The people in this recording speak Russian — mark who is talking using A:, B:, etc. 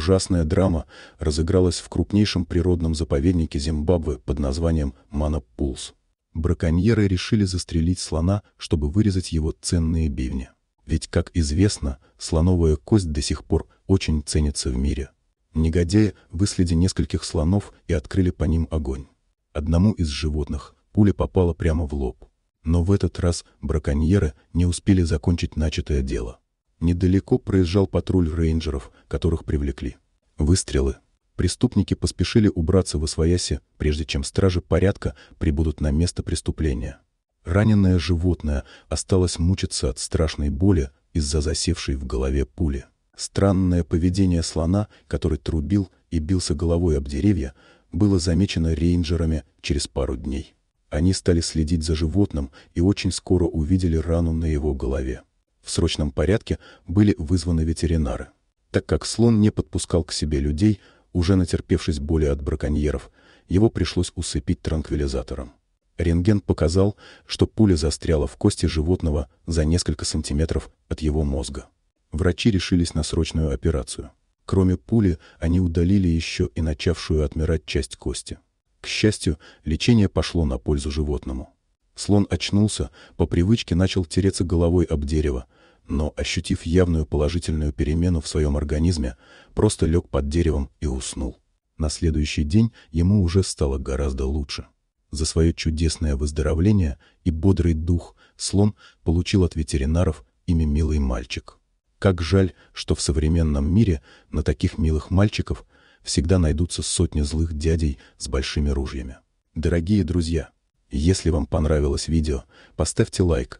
A: ужасная драма разыгралась в крупнейшем природном заповеднике Зимбабве под названием Манапулс. Браконьеры решили застрелить слона, чтобы вырезать его ценные бивни. Ведь, как известно, слоновая кость до сих пор очень ценится в мире. Негодяи выследили нескольких слонов и открыли по ним огонь. Одному из животных пуля попала прямо в лоб. Но в этот раз браконьеры не успели закончить начатое дело. Недалеко проезжал патруль рейнджеров, которых привлекли. Выстрелы. Преступники поспешили убраться во свояси, прежде чем стражи порядка прибудут на место преступления. Раненое животное осталось мучиться от страшной боли из-за засевшей в голове пули. Странное поведение слона, который трубил и бился головой об деревья, было замечено рейнджерами через пару дней. Они стали следить за животным и очень скоро увидели рану на его голове в срочном порядке были вызваны ветеринары. Так как слон не подпускал к себе людей, уже натерпевшись боли от браконьеров, его пришлось усыпить транквилизатором. Рентген показал, что пуля застряла в кости животного за несколько сантиметров от его мозга. Врачи решились на срочную операцию. Кроме пули, они удалили еще и начавшую отмирать часть кости. К счастью, лечение пошло на пользу животному. Слон очнулся, по привычке начал тереться головой об дерево, но, ощутив явную положительную перемену в своем организме, просто лег под деревом и уснул. На следующий день ему уже стало гораздо лучше. За свое чудесное выздоровление и бодрый дух слон получил от ветеринаров имя «Милый мальчик». Как жаль, что в современном мире на таких милых мальчиков всегда найдутся сотни злых дядей с большими ружьями. Дорогие друзья, если вам понравилось видео, поставьте лайк,